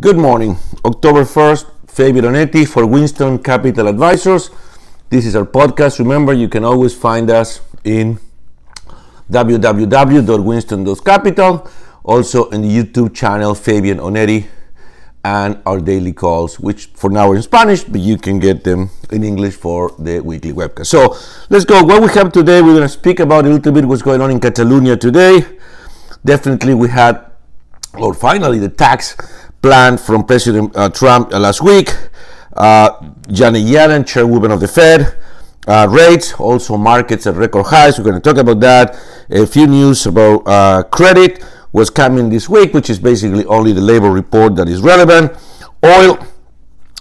Good morning, October 1st, Fabio Donetti for Winston Capital Advisors. This is our podcast. Remember, you can always find us in www.winston.capital, also in the YouTube channel Fabian Onetti, and our daily calls, which for now are in Spanish, but you can get them in English for the weekly webcast. So let's go. What we have today, we're going to speak about a little bit what's going on in Catalonia today. Definitely, we had, or finally, the tax plan from President uh, Trump uh, last week. Uh, Janet Yellen, chairwoman of the Fed, uh, rates, also markets at record highs. We're going to talk about that. A few news about uh, credit was coming this week, which is basically only the labor report that is relevant. Oil,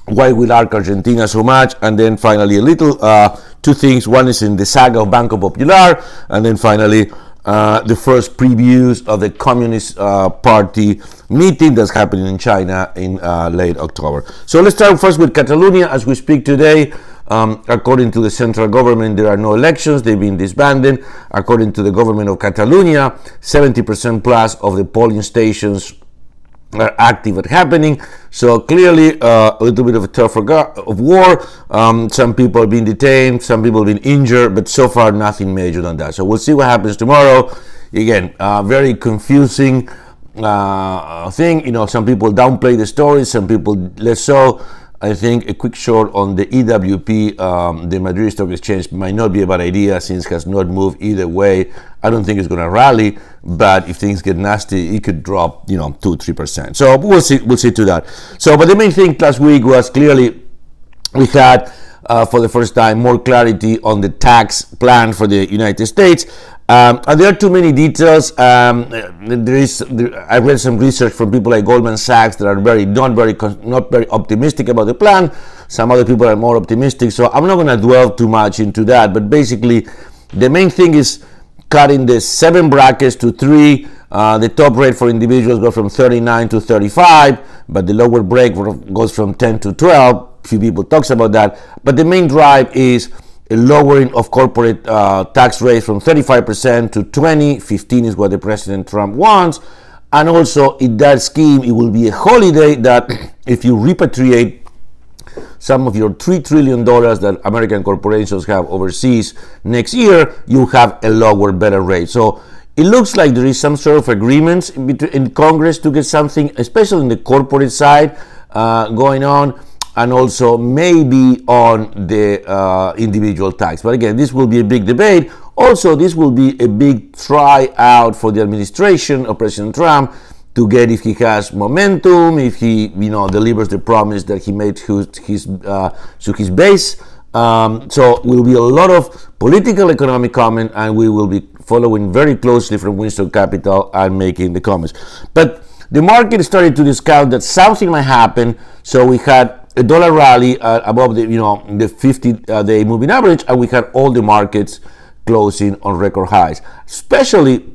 why we like Argentina so much, and then finally a little uh, two things. One is in the saga of Banco Popular, and then finally uh, the first previews of the Communist uh, Party meeting that's happening in China in uh, late October. So let's start first with Catalonia. As we speak today, um, according to the central government, there are no elections. They've been disbanded. According to the government of Catalonia, 70% plus of the polling stations are uh, active at happening. So clearly uh, a little bit of a turf of war. Um, some people have been detained, some people have been injured, but so far nothing major than that. So we'll see what happens tomorrow. Again, uh, very confusing uh, thing. You know, some people downplay the story, some people less so. I think a quick short on the EWP, um, the Madrid Stock Exchange, might not be a bad idea since has not moved either way. I don't think it's going to rally, but if things get nasty, it could drop, you know, two three percent. So we'll see. We'll see to that. So, but the main thing last week was clearly we had. Uh, for the first time, more clarity on the tax plan for the United States. Um, and there are too many details. Um, there is, there, I read some research from people like Goldman Sachs that are very not very not very optimistic about the plan. Some other people are more optimistic. So I'm not going to dwell too much into that. But basically, the main thing is cutting the seven brackets to three. Uh, the top rate for individuals goes from 39 to 35, but the lower break goes from 10 to 12. Few people talks about that. But the main drive is a lowering of corporate uh, tax rates from 35% to 20. 15 is what the President Trump wants. And also, in that scheme, it will be a holiday that if you repatriate some of your $3 trillion that American corporations have overseas next year, you have a lower, better rate. So it looks like there is some sort of agreements in, in Congress to get something, especially in the corporate side, uh, going on and also maybe on the uh, individual tax. But again, this will be a big debate. Also, this will be a big tryout for the administration of President Trump to get if he has momentum, if he you know delivers the promise that he made to his uh, to his base. Um, so will be a lot of political economic comment, and we will be following very closely from Winston Capital and making the comments. But the market started to discount that something might happen. So we had a dollar rally uh, above the you know the 50 uh, day moving average and we had all the markets closing on record highs especially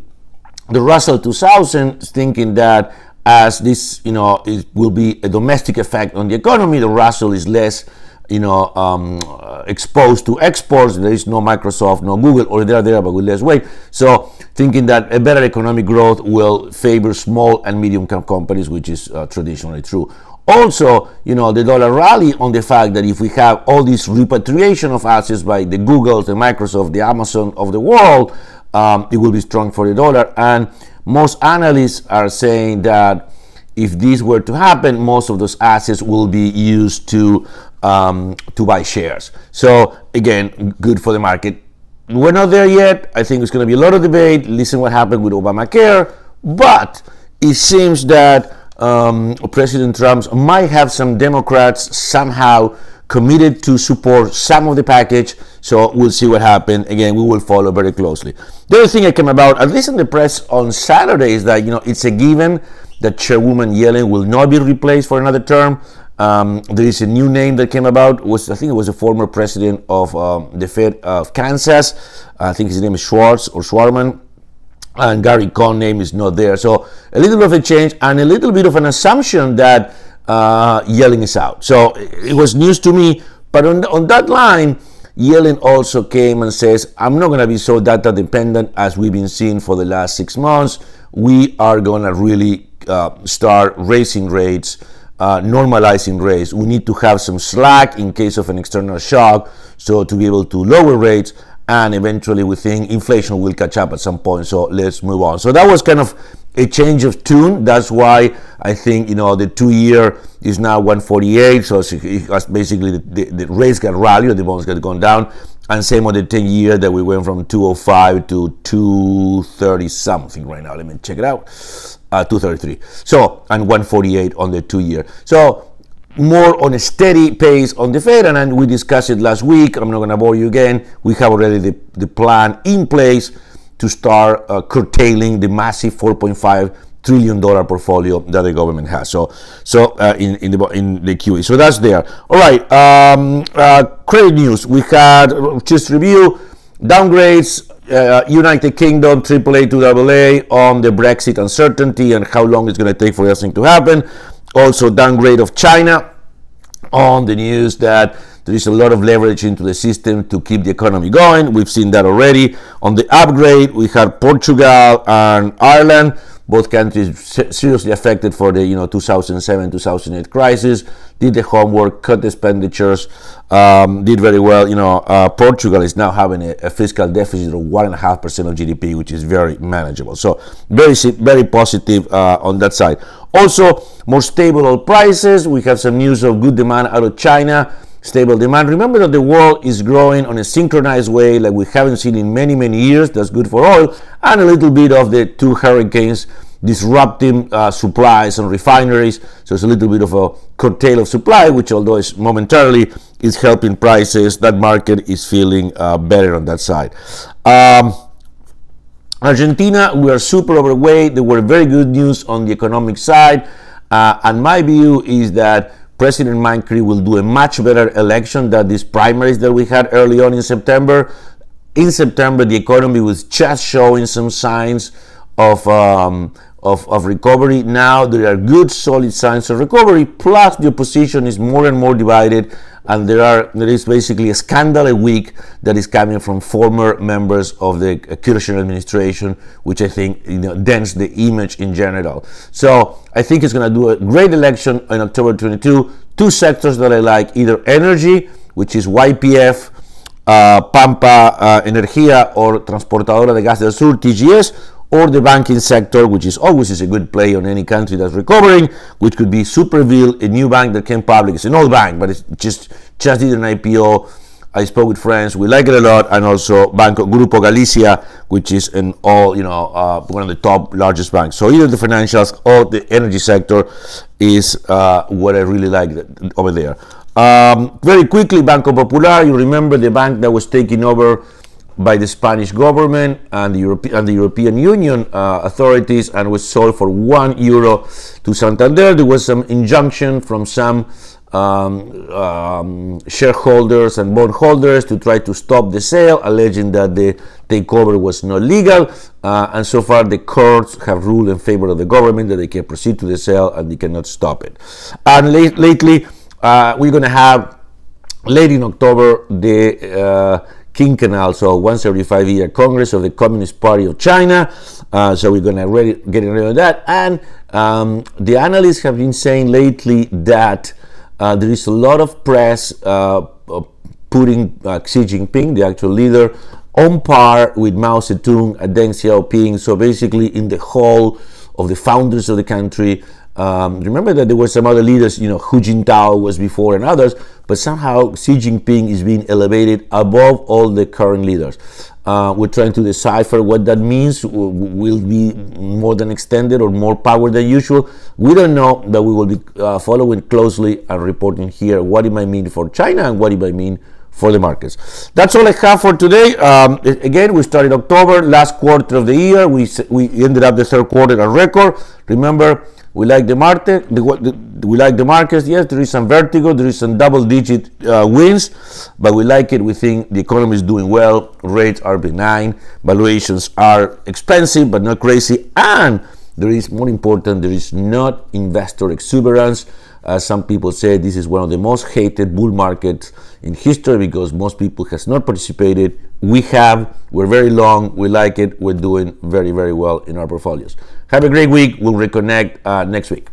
the russell 2000 thinking that as this you know it will be a domestic effect on the economy the russell is less you know, um, uh, exposed to exports. There is no Microsoft, no Google, or they are there but with less weight. So thinking that a better economic growth will favor small and medium companies, which is uh, traditionally true. Also, you know, the dollar rally on the fact that if we have all this repatriation of assets by the Googles, the Microsoft, the Amazon of the world, um, it will be strong for the dollar. And most analysts are saying that if this were to happen, most of those assets will be used to um, to buy shares. So again, good for the market. We're not there yet. I think it's going to be a lot of debate. Listen what happened with Obamacare, but it seems that um, President Trump might have some Democrats somehow committed to support some of the package. So we'll see what happens. Again, we will follow very closely. The other thing that came about, at least in the press on Saturday, is that you know it's a given that Chairwoman Yellen will not be replaced for another term. Um, there is a new name that came about. Was I think it was a former president of um, the Fed of Kansas. I think his name is Schwartz or Schwarman. And Gary Cohn's name is not there. So a little bit of a change and a little bit of an assumption that uh, Yelling is out. So it was news to me. But on, on that line, Yellen also came and says, I'm not going to be so data dependent as we've been seeing for the last six months. We are going to really uh, start raising rates uh, normalizing rates. We need to have some slack in case of an external shock, so to be able to lower rates. And eventually, we think inflation will catch up at some point. So let's move on. So that was kind of a change of tune. That's why I think you know the two-year is now 148. So basically the, the, the rates got rallied, the bonds got gone down, and same on the 10 year that we went from 205 to 230 something right now. Let me check it out. Uh, 233. So, and 148 on the two year. So, more on a steady pace on the Fed, and, we discussed it last week. I'm not going to bore you again. We have already the, the plan in place to start uh, curtailing the massive 4.5 trillion dollar portfolio that the government has. So, so uh, in in the in the QE. So that's there. All right. Um, uh, credit news. We had uh, just review downgrades. Uh, United Kingdom AAA to AA on the Brexit uncertainty and how long it's going to take for anything to happen. Also, downgrade of China on the news that there is a lot of leverage into the system to keep the economy going. We've seen that already. On the upgrade, we had Portugal and Ireland both countries seriously affected for the you know 2007 2008 crisis did the homework cut expenditures um, did very well you know uh, portugal is now having a, a fiscal deficit of one and a half percent of gdp which is very manageable so very very positive uh, on that side also more stable oil prices we have some news of good demand out of china stable demand. Remember that the world is growing on a synchronized way like we haven't seen in many, many years. That's good for oil. And a little bit of the two hurricanes disrupting uh, supplies and refineries. So it's a little bit of a curtail of supply, which although is momentarily is helping prices. That market is feeling uh, better on that side. Um, Argentina, we are super overweight. There were very good news on the economic side. Uh, and my view is that President Mancri will do a much better election than these primaries that we had early on in September. In September, the economy was just showing some signs of, um, of, of recovery. Now there are good solid signs of recovery, plus the opposition is more and more divided and there are there is basically a scandal a week that is coming from former members of the Kirchner administration, which I think you know, dents the image in general. So I think it's going to do a great election in October 22. Two sectors that I like: either energy, which is YPF, uh, Pampa uh, Energía, or Transportadora de Gas del Sur (TGS), or the banking sector, which is always is a good play on any country that's recovering, which could be Superville, a new bank that came public. It's an old bank, but it just just did an IPO. I spoke with friends. We like it a lot, and also Banco Grupo Galicia, which is an all you know uh, one of the top largest banks. So either the financials or the energy sector is uh, what I really like over there. Um, very quickly, Banco Popular. You remember the bank that was taking over by the Spanish government and the, Europe and the European Union uh, authorities and was sold for one euro to Santander. There was some injunction from some um, um, shareholders and bondholders to try to stop the sale, alleging that the takeover was not legal. Uh, and so far, the courts have ruled in favor of the government that they can proceed to the sale and they cannot stop it. And late, lately, uh, we're going to have late in October the uh, quinquennal, so 175 year Congress of the Communist Party of China. Uh, so we're going to get rid of that. And um, the analysts have been saying lately that uh, there is a lot of press uh, uh putting uh, Xi Jinping, the actual leader, on par with Mao Zedong and Deng Xiaoping. So basically, in the whole of the founders of the country, um, remember that there were some other leaders, you know, Hu Jintao was before and others, but somehow Xi Jinping is being elevated above all the current leaders. Uh, we're trying to decipher what that means. Will be more than extended or more power than usual? We don't know, but we will be uh, following closely and reporting here what it might mean for China and what it might mean for the markets. That's all I have for today. Um, again, we started October, last quarter of the year. We, we ended up the third quarter a record. Remember, we like the market. We like the markets. Yes, there is some vertigo. There is some double-digit uh, wins, but we like it. We think the economy is doing well. Rates are benign. Valuations are expensive, but not crazy. And there is more important. There is not investor exuberance. As some people say, this is one of the most hated bull markets in history because most people has not participated. We have. We're very long. We like it. We're doing very, very well in our portfolios. Have a great week. We'll reconnect uh, next week.